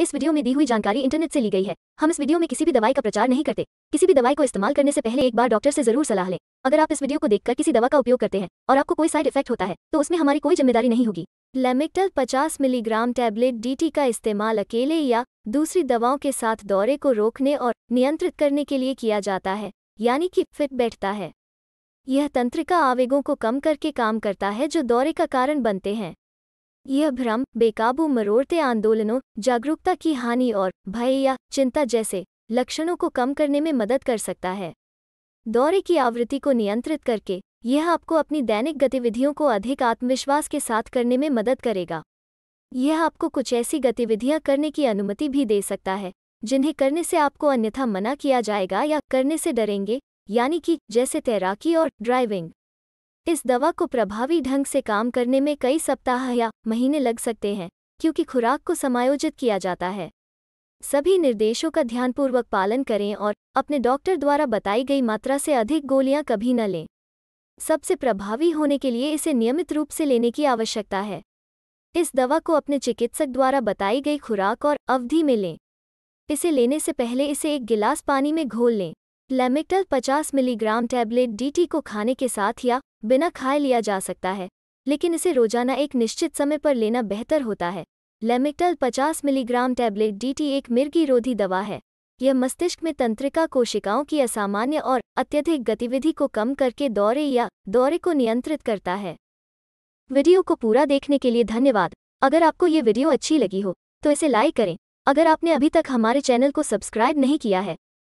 इस वीडियो में दी हुई जानकारी इंटरनेट से ली गई है हम इस वीडियो में किसी भी दवाई का प्रचार नहीं करते किसी भी दवाई को इस्तेमाल करने से पहले एक बार डॉक्टर से जरूर सलाह लें अगर आप इस वीडियो को देखकर किसी दवा का उपयोग करते हैं और आपको कोई साइड इफेक्ट होता है तो उसमें हमारी कोई जिम्मेदारी नहीं होगी लेमिक्टल पचास मिलीग्राम टैबलेट डी का इस्तेमाल अकेले या दूसरी दवाओं के साथ दौरे को रोकने और नियंत्रित करने के लिए किया जाता है यानी कि फिट बैठता है यह तंत्रिका आवेगों को कम करके काम करता है जो दौरे का कारण बनते हैं यह भ्रम बेकाबू मरोड़ते आंदोलनों जागरूकता की हानि और भय या चिंता जैसे लक्षणों को कम करने में मदद कर सकता है दौरे की आवृत्ति को नियंत्रित करके यह आपको अपनी दैनिक गतिविधियों को अधिक आत्मविश्वास के साथ करने में मदद करेगा यह आपको कुछ ऐसी गतिविधियां करने की अनुमति भी दे सकता है जिन्हें करने से आपको अन्यथा मना किया जाएगा या करने से डरेंगे यानी कि जैसे तैराकी और ड्राइविंग इस दवा को प्रभावी ढंग से काम करने में कई सप्ताह या महीने लग सकते हैं क्योंकि खुराक को समायोजित किया जाता है सभी निर्देशों का ध्यानपूर्वक पालन करें और अपने डॉक्टर द्वारा बताई गई मात्रा से अधिक गोलियां कभी न लें सबसे प्रभावी होने के लिए इसे नियमित रूप से लेने की आवश्यकता है इस दवा को अपने चिकित्सक द्वारा बताई गई खुराक और अवधि में लें इसे लेने से पहले इसे एक गिलास पानी में घोल लें लेमिक्टल 50 मिलीग्राम टैबलेट डीटी को खाने के साथ या बिना खाए लिया जा सकता है लेकिन इसे रोजाना एक निश्चित समय पर लेना बेहतर होता है लेमिक्टल 50 मिलीग्राम टैबलेट डीटी एक मिर्गी रोधी दवा है यह मस्तिष्क में तंत्रिका कोशिकाओं की असामान्य और अत्यधिक गतिविधि को कम करके दौरे या दौरे को नियंत्रित करता है वीडियो को पूरा देखने के लिए धन्यवाद अगर आपको ये वीडियो अच्छी लगी हो तो इसे लाइक करें अगर आपने अभी तक हमारे चैनल को सब्सक्राइब नहीं किया है